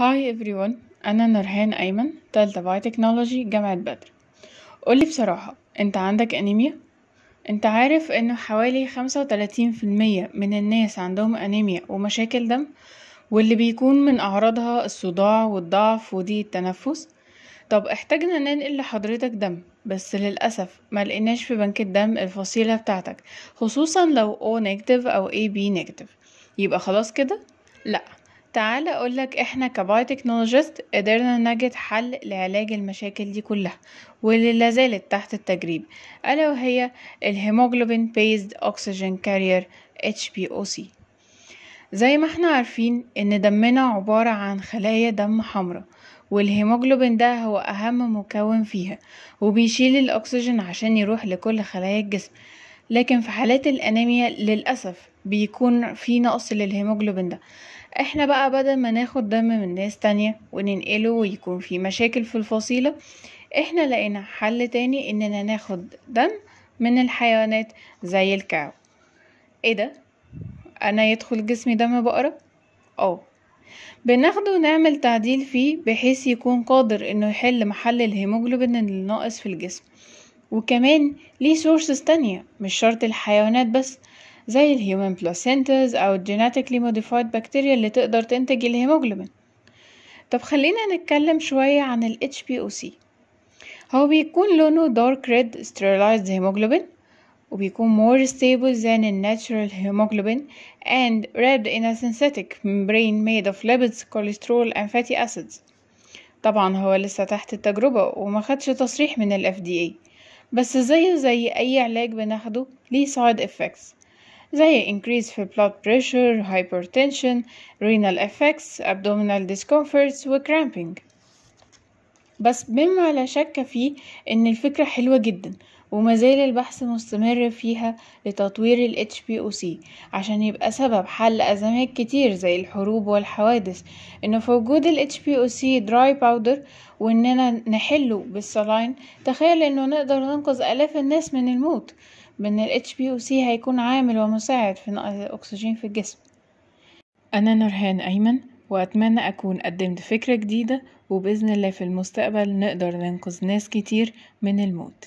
هاي everyone أنا نورهان أيمن تالتة باي تكنولوجي جامعة بدر قولي بصراحة أنت عندك أنيميا؟ أنت عارف إنه حوالي خمسة وتلاتين في المية من الناس عندهم أنيميا ومشاكل دم واللي بيكون من أعراضها الصداع والضعف وضيق التنفس طب احتاجنا ننقل لحضرتك دم بس للأسف ما لقيناش في بنك الدم الفصيلة بتاعتك خصوصا لو O negative أو AB negative يبقى خلاص كده؟ لأ تعال أقولك إحنا تكنولوجيست قدرنا نجد حل لعلاج المشاكل دي كلها واللي لازالت تحت التجريب ألا وهي الهيموجلوبين بيزد اوكسجين كارير سي زي ما احنا عارفين إن دمنا عبارة عن خلايا دم حمراء والهيموجلوبين ده هو أهم مكون فيها وبيشيل الأكسجين عشان يروح لكل خلايا الجسم لكن في حالات الأنيميا للأسف بيكون في نقص للهيموجلوبين ده احنا بقى بدل ما ناخد دم من ناس تانية وننقله ويكون في مشاكل في الفصيلة احنا لقينا حل تاني اننا ناخد دم من الحيوانات زي الكعب ايه ده انا يدخل جسمي دم بقرة اه بناخده ونعمل تعديل فيه بحيث يكون قادر انه يحل محل الهيموجلوبين الناقص في الجسم وكمان ليه سورسز تانية مش شرط الحيوانات بس زي الهيومن بلاسينتز أو الجيناتيكلي موديفايد بكتيريا اللي تقدر تنتج الهيموجلوبين طب خلينا نتكلم شوية عن ال HPOC هو بيكون لونه دارك ريد sterilized hemoglobin وبيكون more stable than a natural hemoglobin and red in a synthetic membrane made of lipids, cholesterol and fatty acids طبعا هو لسه تحت التجربة وما خدش تصريح من ال FDA بس زيه زي أي علاج بناخده ليه side effects زي increase في blood pressure, hypertension, renal effects, abdominal discomforts و cramping بس مما لا شك فيه ان الفكرة حلوة جدا وما زال البحث مستمر فيها لتطوير ال HPOC عشان يبقى سبب حل أزمات كتير زي الحروب والحوادث إنه في وجود ال HPOC دراي باودر وإننا نحله بالسلاين تخيل إنه نقدر ننقذ آلاف الناس من الموت بأن ال HbOc هيكون عامل ومساعد في نقل الأكسجين في الجسم أنا نورهان أيمن وأتمنى أكون قدمت فكرة جديدة وبإذن الله في المستقبل نقدر ننقذ ناس كتير من الموت